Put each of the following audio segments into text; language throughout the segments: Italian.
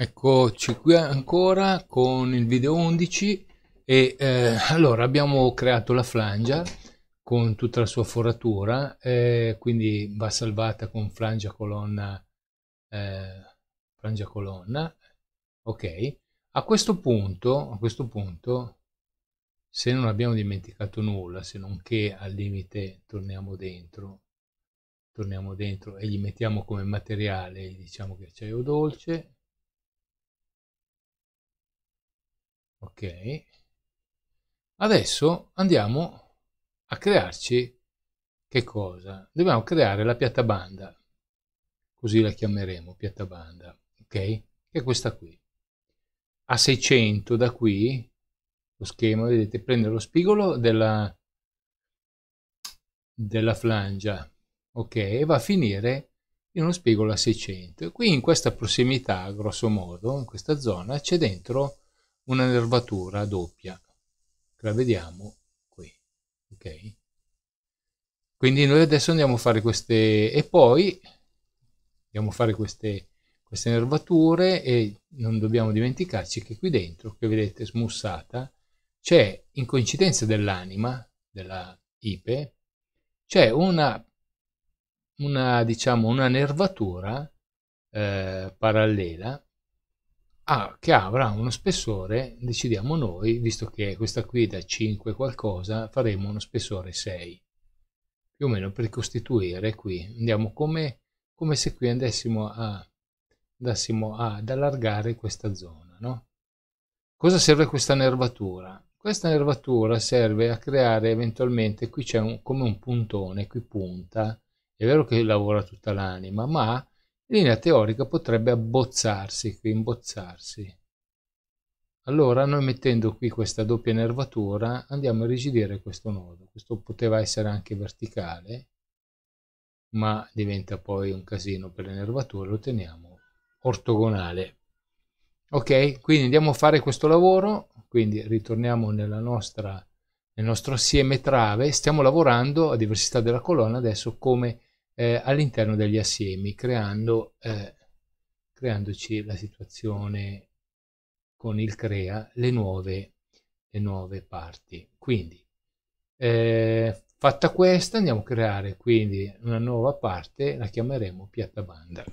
Eccoci qui ancora con il video 11 e eh, allora abbiamo creato la flangia con tutta la sua foratura eh, quindi va salvata con flangia colonna eh, flangia colonna ok a questo punto a questo punto se non abbiamo dimenticato nulla se non che al limite torniamo dentro torniamo dentro e gli mettiamo come materiale diciamo che acciaio dolce Ok. Adesso andiamo a crearci che cosa? Dobbiamo creare la piatta banda così la chiameremo piatta banda ok? Che è questa qui. A 600 da qui, lo schema, vedete, prende lo spigolo della, della flangia, ok? E va a finire in uno spigolo a 600. Qui in questa prossimità, grosso modo, in questa zona, c'è dentro una nervatura doppia, che la vediamo qui, ok? Quindi noi adesso andiamo a fare queste, e poi andiamo a fare queste, queste nervature e non dobbiamo dimenticarci che qui dentro, che vedete smussata, c'è, in coincidenza dell'anima, della ipe, c'è una, una, diciamo, una nervatura eh, parallela ah, che avrà uno spessore, decidiamo noi, visto che questa qui da 5 qualcosa, faremo uno spessore 6. Più o meno per costituire qui, andiamo come, come se qui andassimo, a, andassimo ad allargare questa zona, no? Cosa serve questa nervatura? Questa nervatura serve a creare eventualmente, qui c'è come un puntone, qui punta, è vero che lavora tutta l'anima, ma in linea teorica potrebbe abbozzarsi qui, imbozzarsi. Allora noi mettendo qui questa doppia nervatura andiamo a rigidire questo nodo. Questo poteva essere anche verticale, ma diventa poi un casino per le nervature, lo teniamo ortogonale. Ok, quindi andiamo a fare questo lavoro, quindi ritorniamo nostra, nel nostro assieme trave, stiamo lavorando a diversità della colonna adesso come eh, all'interno degli assiemi, creando, eh, creandoci la situazione con il CREA, le nuove, le nuove parti. Quindi, eh, fatta questa, andiamo a creare quindi una nuova parte, la chiameremo piatta banda.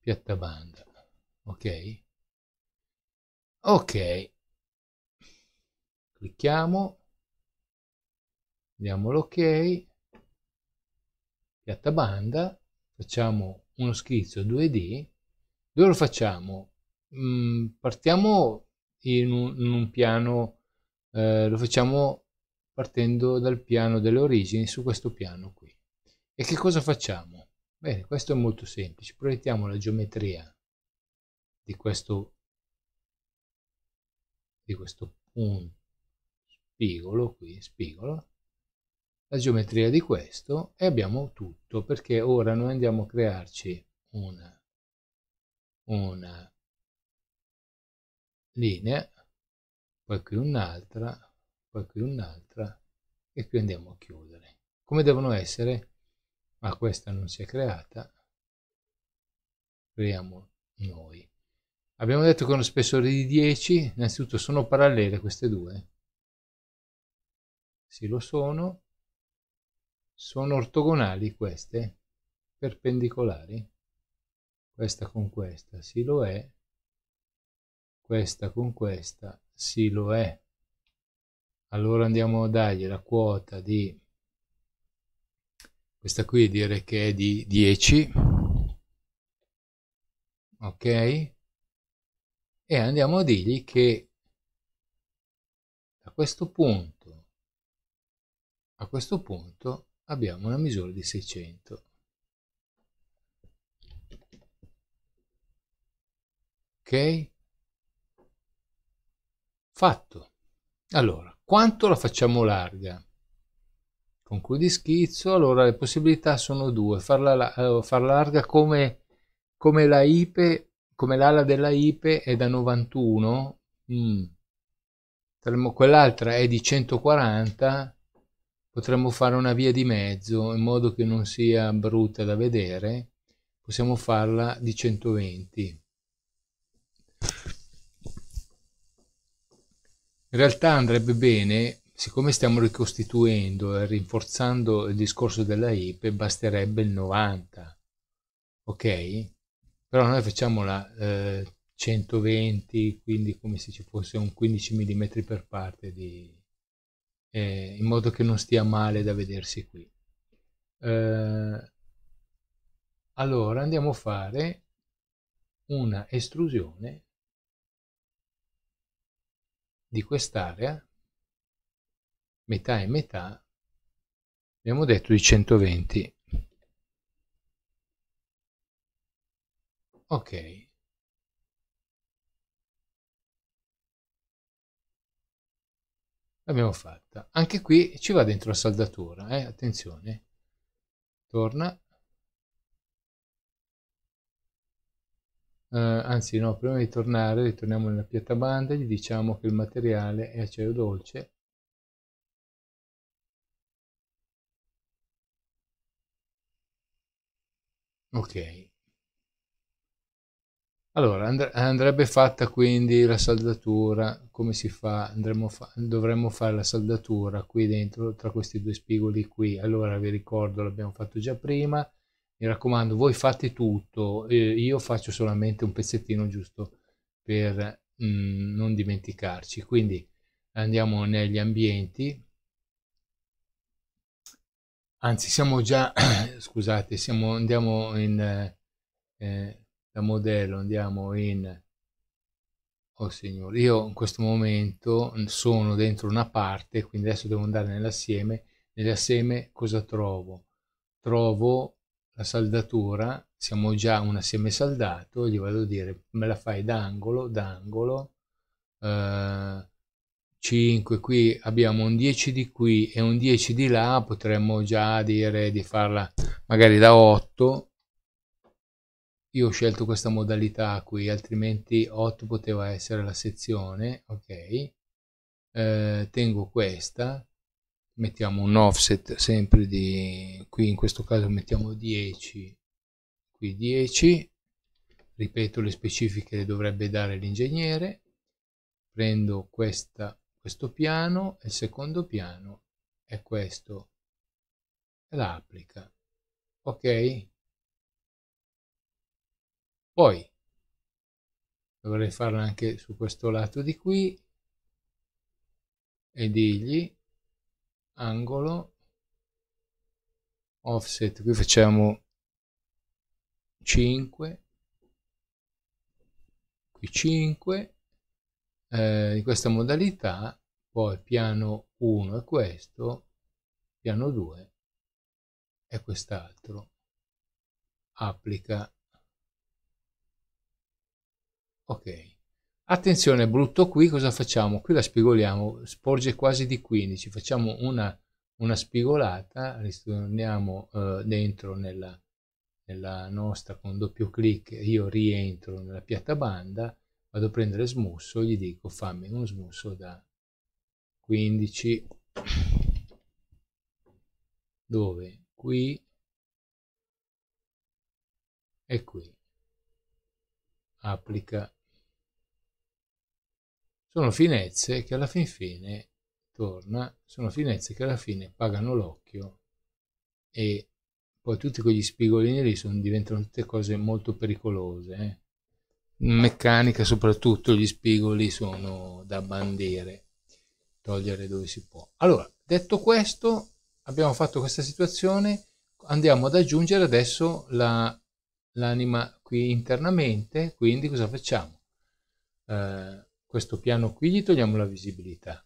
Piatta banda, ok? Ok, clicchiamo diamo l'ok piatta banda facciamo uno schizzo 2d dove lo facciamo mm, partiamo in un, in un piano eh, lo facciamo partendo dal piano delle origini su questo piano qui e che cosa facciamo bene questo è molto semplice proiettiamo la geometria di questo di questo punto spigolo qui spigolo la geometria di questo e abbiamo tutto perché ora noi andiamo a crearci una, una linea, poi qui un'altra, poi qui un'altra e qui andiamo a chiudere. Come devono essere? Ma questa non si è creata, creiamo noi. Abbiamo detto che uno spessore di 10, innanzitutto sono parallele queste due. Sì, lo sono. Sono ortogonali queste? Perpendicolari? Questa con questa, sì lo è. Questa con questa, sì lo è. Allora andiamo a dargli la quota di... Questa qui dire che è di 10. Ok? E andiamo a dirgli che a questo punto, a questo punto abbiamo una misura di 600 ok fatto allora quanto la facciamo larga con cui di schizzo allora le possibilità sono due farla, eh, farla larga come come la ipe come l'ala della ipe è da 91 mm. quell'altra è di 140 potremmo fare una via di mezzo in modo che non sia brutta da vedere possiamo farla di 120 in realtà andrebbe bene siccome stiamo ricostituendo e rinforzando il discorso della IP basterebbe il 90 ok però noi facciamo la eh, 120 quindi come se ci fosse un 15 mm per parte di eh, in modo che non stia male da vedersi qui. Eh, allora andiamo a fare una estrusione di quest'area, metà e metà, abbiamo detto di 120. Ok, l'abbiamo fatta anche qui ci va dentro la saldatura eh? attenzione torna eh, anzi no prima di tornare ritorniamo nella piatta banda gli diciamo che il materiale è acero dolce ok allora, and andrebbe fatta quindi la saldatura, come si fa? fa dovremmo fare la saldatura qui dentro, tra questi due spigoli qui. Allora, vi ricordo, l'abbiamo fatto già prima. Mi raccomando, voi fate tutto, eh, io faccio solamente un pezzettino giusto per mh, mm, non dimenticarci. Quindi andiamo negli ambienti. Anzi, siamo già, scusate, siamo, andiamo in... Eh, da modello andiamo in oh signore io in questo momento sono dentro una parte quindi adesso devo andare nell'assieme nell'assieme cosa trovo trovo la saldatura siamo già un assieme saldato gli vado a dire me la fai d'angolo d'angolo eh, 5 qui abbiamo un 10 di qui e un 10 di là potremmo già dire di farla magari da 8 io ho scelto questa modalità qui altrimenti 8 poteva essere la sezione ok eh, tengo questa mettiamo un offset sempre di qui in questo caso mettiamo 10 qui 10 ripeto le specifiche che dovrebbe dare l'ingegnere prendo questa questo piano il secondo piano è questo e la applica ok poi dovrei farla anche su questo lato di qui e digli angolo offset qui facciamo 5 qui 5 eh, in questa modalità poi piano 1 è questo piano 2 è quest'altro applica ok attenzione brutto qui cosa facciamo qui la spigoliamo sporge quasi di 15 facciamo una, una spigolata ritorniamo eh, dentro nella, nella nostra con doppio clic io rientro nella piatta banda vado a prendere smusso gli dico fammi uno smusso da 15 dove qui e qui applica sono finezze che alla fin fine, torna, sono finezze che alla fine pagano l'occhio e poi tutti quegli spigolini lì sono, diventano tutte cose molto pericolose. Eh? Meccanica soprattutto, gli spigoli sono da bandire, togliere dove si può. Allora, detto questo, abbiamo fatto questa situazione, andiamo ad aggiungere adesso l'anima qui internamente, quindi cosa facciamo? Eh, questo piano qui gli togliamo la visibilità,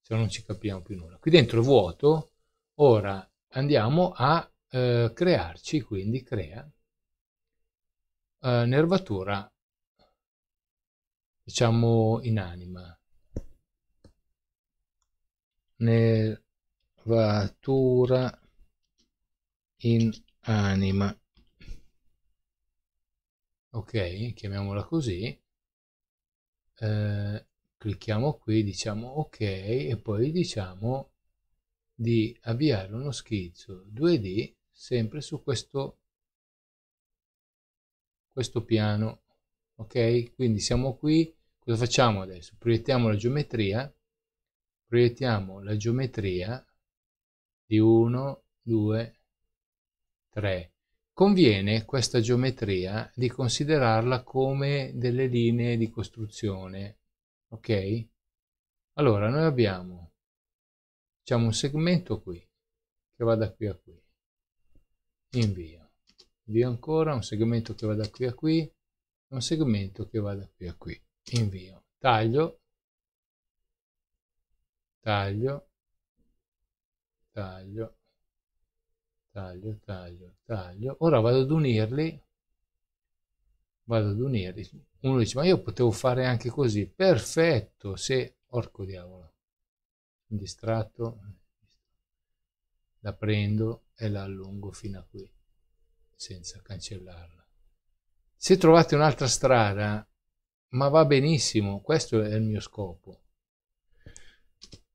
se no non ci capiamo più nulla. Qui dentro è vuoto, ora andiamo a eh, crearci, quindi crea eh, nervatura, diciamo in anima. Nervatura in anima. Ok, chiamiamola così eh, clicchiamo qui, diciamo ok e poi diciamo di avviare uno schizzo 2D sempre su questo, questo piano. Ok, quindi siamo qui. Cosa facciamo adesso? Proiettiamo la geometria, proiettiamo la geometria di 1, 2, 3 Conviene questa geometria di considerarla come delle linee di costruzione, ok? Allora, noi abbiamo, diciamo, un segmento qui, che va da qui a qui, invio, invio ancora, un segmento che va da qui a qui, un segmento che va da qui a qui, invio, taglio, taglio, taglio, taglio, taglio, taglio. Ora vado ad unirli, vado ad unirli. Uno dice, ma io potevo fare anche così. Perfetto, se, orco diavolo, distratto, la prendo e la allungo fino a qui, senza cancellarla. Se trovate un'altra strada, ma va benissimo, questo è il mio scopo.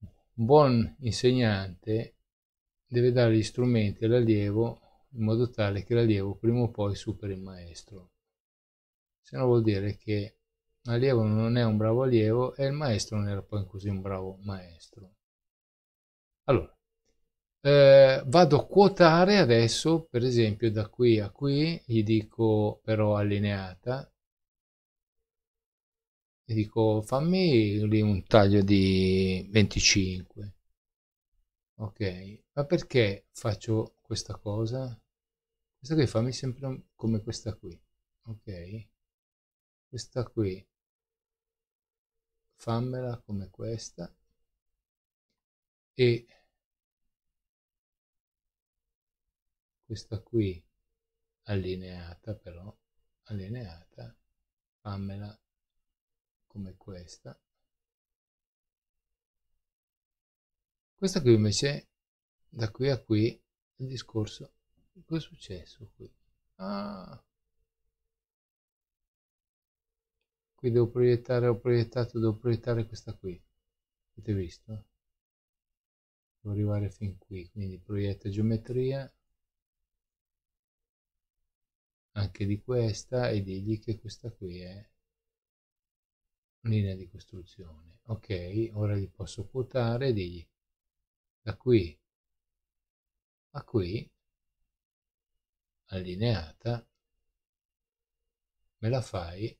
Un buon insegnante deve dare gli strumenti all'allievo in modo tale che l'allievo prima o poi superi il maestro. Se no vuol dire che l'allievo non è un bravo allievo e il maestro non era poi così un bravo maestro. Allora, eh, vado a quotare adesso, per esempio, da qui a qui, gli dico però allineata, e dico fammi un taglio di 25 ok ma perché faccio questa cosa questa qui fammi sempre come questa qui ok questa qui fammela come questa e questa qui allineata però allineata fammela come questa Questa qui invece, da qui a qui, il discorso, cosa è successo qui? Ah. Qui devo proiettare, ho proiettato, devo proiettare questa qui. Avete visto? Devo arrivare fin qui, quindi proietta geometria anche di questa e digli che questa qui è linea di costruzione. Ok, ora li posso quotare e digli da qui a qui allineata me la fai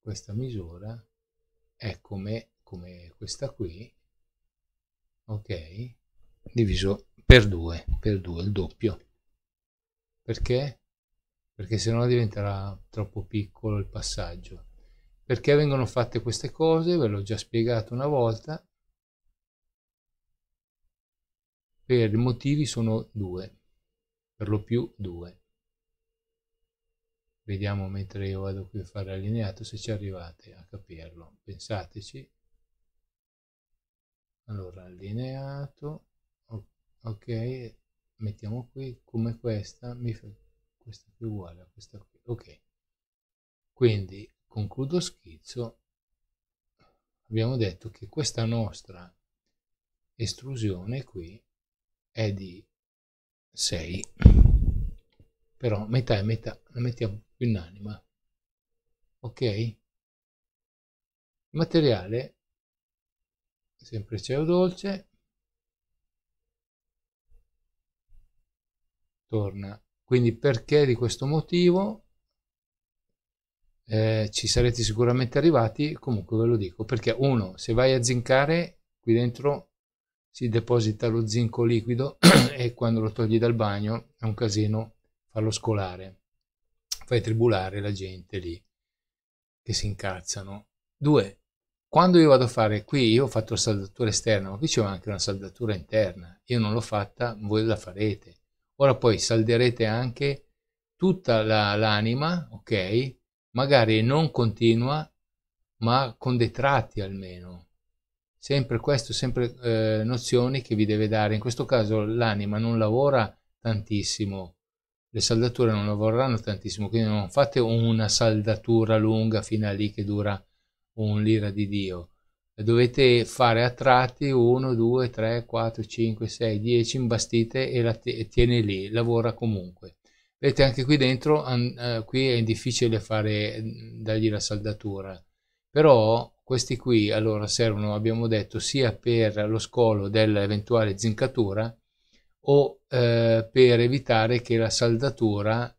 questa misura è come, come questa qui ok diviso per 2 per 2 il doppio perché perché sennò diventerà troppo piccolo il passaggio perché vengono fatte queste cose ve l'ho già spiegato una volta Per i motivi sono due, per lo più due. Vediamo mentre io vado qui a fare allineato se ci arrivate a capirlo. Pensateci. Allora, allineato. Ok, mettiamo qui come questa. Mi fa... Questa qui uguale a questa qui. Ok. Quindi concludo schizzo. Abbiamo detto che questa nostra estrusione qui è di 6 però metà e metà la mettiamo più in anima ok materiale sempre ceo dolce torna quindi perché di questo motivo eh, ci sarete sicuramente arrivati comunque ve lo dico perché uno se vai a zincare qui dentro si deposita lo zinco liquido e quando lo togli dal bagno è un casino farlo scolare. Fai tribulare la gente lì che si incazzano. Due, quando io vado a fare qui, io ho fatto la saldatura esterna, ma qui c'è anche una saldatura interna. Io non l'ho fatta, voi la farete. Ora poi salderete anche tutta la, l'anima, ok? Magari non continua, ma con dei tratti almeno Sempre questo, sempre eh, nozioni che vi deve dare. In questo caso l'anima non lavora tantissimo, le saldature non lavoreranno tantissimo, quindi non fate una saldatura lunga fino a lì che dura un lira di Dio. Dovete fare a tratti 1, 2, 3, 4, 5, 6, 10 imbastite e la e tiene lì, lavora comunque. Vedete anche qui dentro, an, eh, qui è difficile fare, mm, dargli la saldatura però questi qui allora servono, abbiamo detto, sia per lo scolo dell'eventuale zincatura o eh, per evitare che la saldatura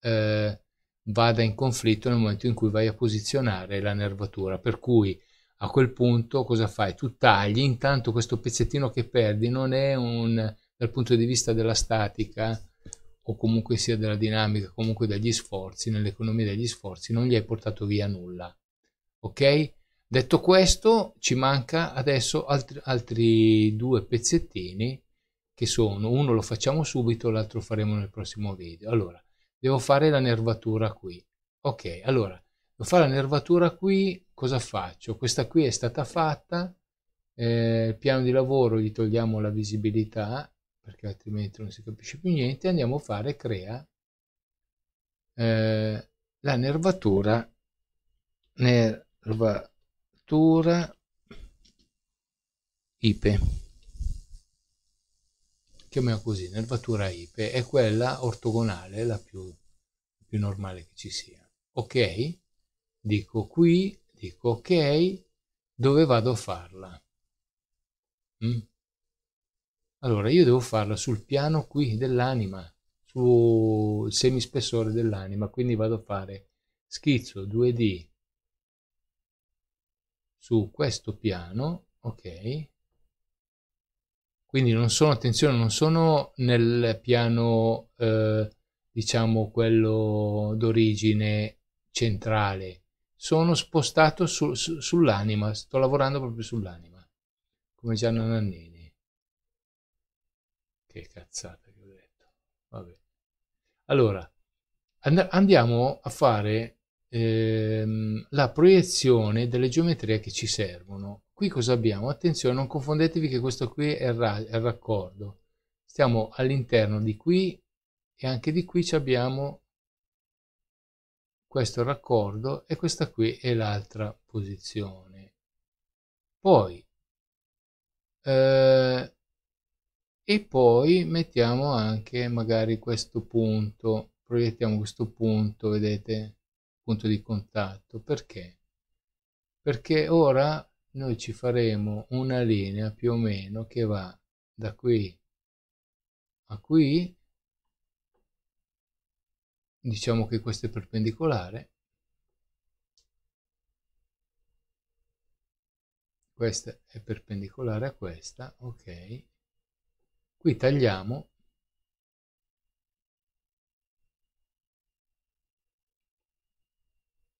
eh, vada in conflitto nel momento in cui vai a posizionare la nervatura. Per cui a quel punto cosa fai? Tu tagli, intanto questo pezzettino che perdi non è un, dal punto di vista della statica o comunque sia della dinamica, comunque dagli sforzi, nell'economia degli sforzi, non gli hai portato via nulla ok? Detto questo, ci manca adesso altri, altri due pezzettini che sono, uno lo facciamo subito, l'altro faremo nel prossimo video. Allora, devo fare la nervatura qui. Ok, allora, devo fare la nervatura qui, cosa faccio? Questa qui è stata fatta, eh, il piano di lavoro gli togliamo la visibilità, perché altrimenti non si capisce più niente, andiamo a fare crea eh, la nervatura nel curvatura IPE. Chiamiamo così, nervatura IPE è quella ortogonale, la più, più normale che ci sia. Ok, dico qui, dico ok, dove vado a farla? Mm? Allora, io devo farla sul piano qui dell'anima, sul semispessore dell'anima, quindi vado a fare schizzo 2D su questo piano, ok? Quindi non sono, attenzione, non sono nel piano, eh, diciamo, quello d'origine centrale, sono spostato su, su, sull'anima, sto lavorando proprio sull'anima, come Gianna Nannini. Che cazzata che ho detto, vabbè. Allora, and andiamo a fare ehm, la proiezione delle geometrie che ci servono. Qui cosa abbiamo? Attenzione, non confondetevi che questo qui è il, è il raccordo. Stiamo all'interno di qui e anche di qui abbiamo questo raccordo e questa qui è l'altra posizione. Poi, eh, e poi mettiamo anche magari questo punto, proiettiamo questo punto, vedete, punto di contatto. Perché? Perché ora noi ci faremo una linea più o meno che va da qui a qui, diciamo che questo è perpendicolare, questa è perpendicolare a questa, ok, qui tagliamo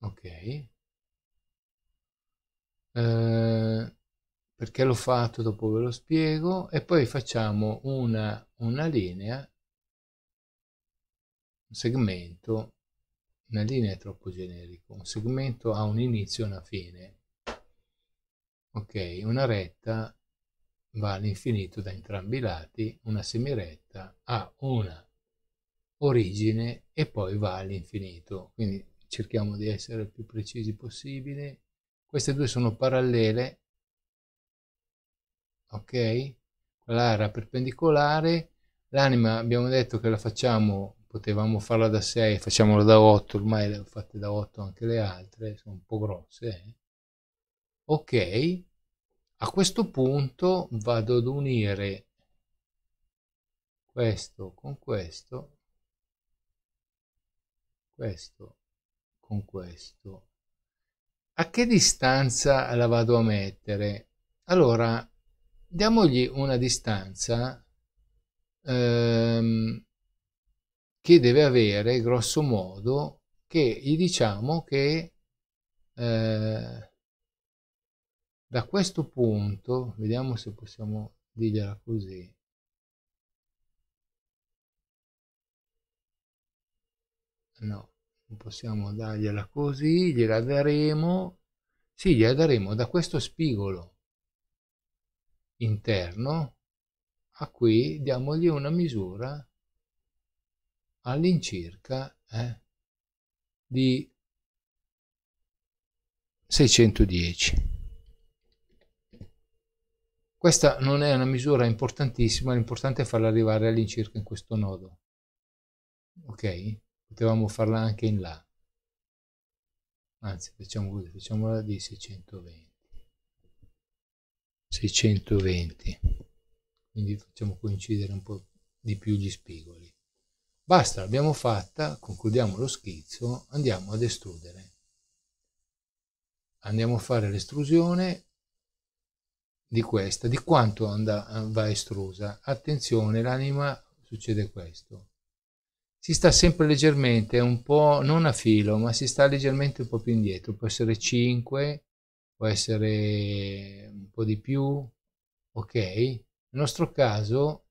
Ok. Eh, perché l'ho fatto, dopo ve lo spiego, e poi facciamo una, una linea, un segmento, una linea è troppo generico, un segmento ha un inizio e una fine. Ok, una retta va all'infinito da entrambi i lati, una semiretta ha una origine e poi va all'infinito, quindi cerchiamo di essere il più precisi possibile. Queste due sono parallele, ok? Quella era perpendicolare, l'anima abbiamo detto che la facciamo, potevamo farla da 6, facciamola da 8, ormai le ho fatte da 8 anche le altre, sono un po' grosse. Eh? Ok, a questo punto vado ad unire questo con questo, questo con questo. A che distanza la vado a mettere? Allora, diamogli una distanza ehm, che deve avere, grosso modo, che gli diciamo che eh, da questo punto, vediamo se possiamo dirgliela così, no, possiamo dargliela così, gliela daremo, sì, gliela daremo da questo spigolo interno a qui diamogli una misura all'incirca eh, di 610. Questa non è una misura importantissima, l'importante è farla arrivare all'incirca in questo nodo. Ok? potevamo farla anche in là anzi facciamo così facciamola di 620 620 quindi facciamo coincidere un po' di più gli spigoli basta l'abbiamo fatta concludiamo lo schizzo andiamo ad estrudere andiamo a fare l'estrusione di questa di quanto va estrusa attenzione l'anima succede questo si sta sempre leggermente, un po' non a filo, ma si sta leggermente un po' più indietro, può essere 5, può essere un po' di più, ok? Nel nostro caso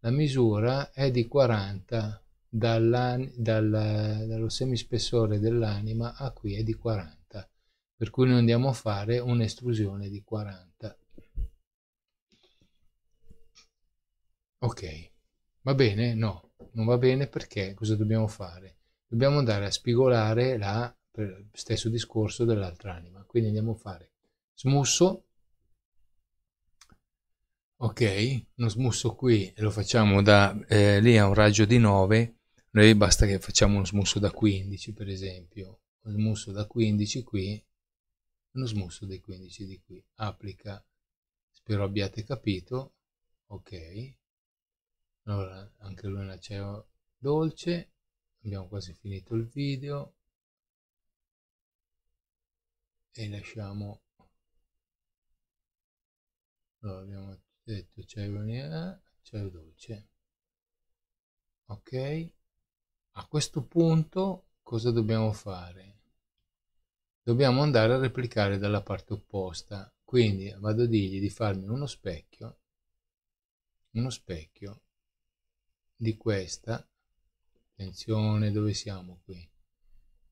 la misura è di 40 dalla, dalla, dallo semispessore dell'anima a qui è di 40, per cui noi andiamo a fare un'estrusione di 40. Ok, va bene? No, non va bene perché cosa dobbiamo fare? Dobbiamo andare a spigolare la, per, stesso discorso dell'altra anima. Quindi andiamo a fare smusso, ok, uno smusso qui lo facciamo da eh, lì a un raggio di 9, noi basta che facciamo uno smusso da 15 per esempio, uno smusso da 15 qui, uno smusso dei 15 di qui, applica, spero abbiate capito, ok, allora anche lui è un ceva dolce abbiamo quasi finito il video e lasciamo allora abbiamo detto ceva nera ceva dolce ok a questo punto cosa dobbiamo fare dobbiamo andare a replicare dalla parte opposta quindi vado a dirgli di farmi uno specchio uno specchio di questa attenzione dove siamo qui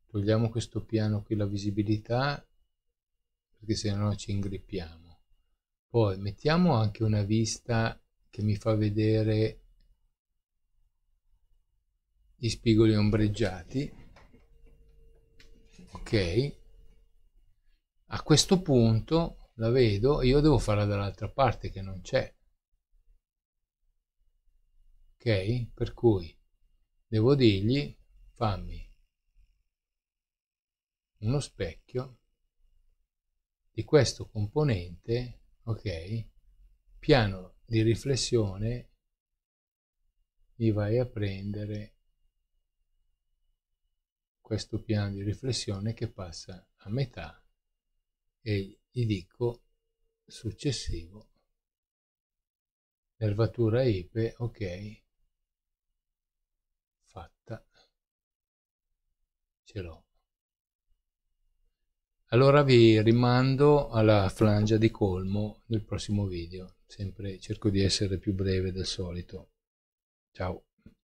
togliamo questo piano qui la visibilità perché se no ci ingrippiamo poi mettiamo anche una vista che mi fa vedere gli spigoli ombreggiati ok a questo punto la vedo io devo farla dall'altra parte che non c'è ok? Per cui devo dirgli fammi uno specchio di questo componente, ok? Piano di riflessione mi vai a prendere questo piano di riflessione che passa a metà e gli dico successivo nervatura ipe ok ce l'ho. Allora vi rimando alla flangia di colmo nel prossimo video, sempre cerco di essere più breve del solito. Ciao.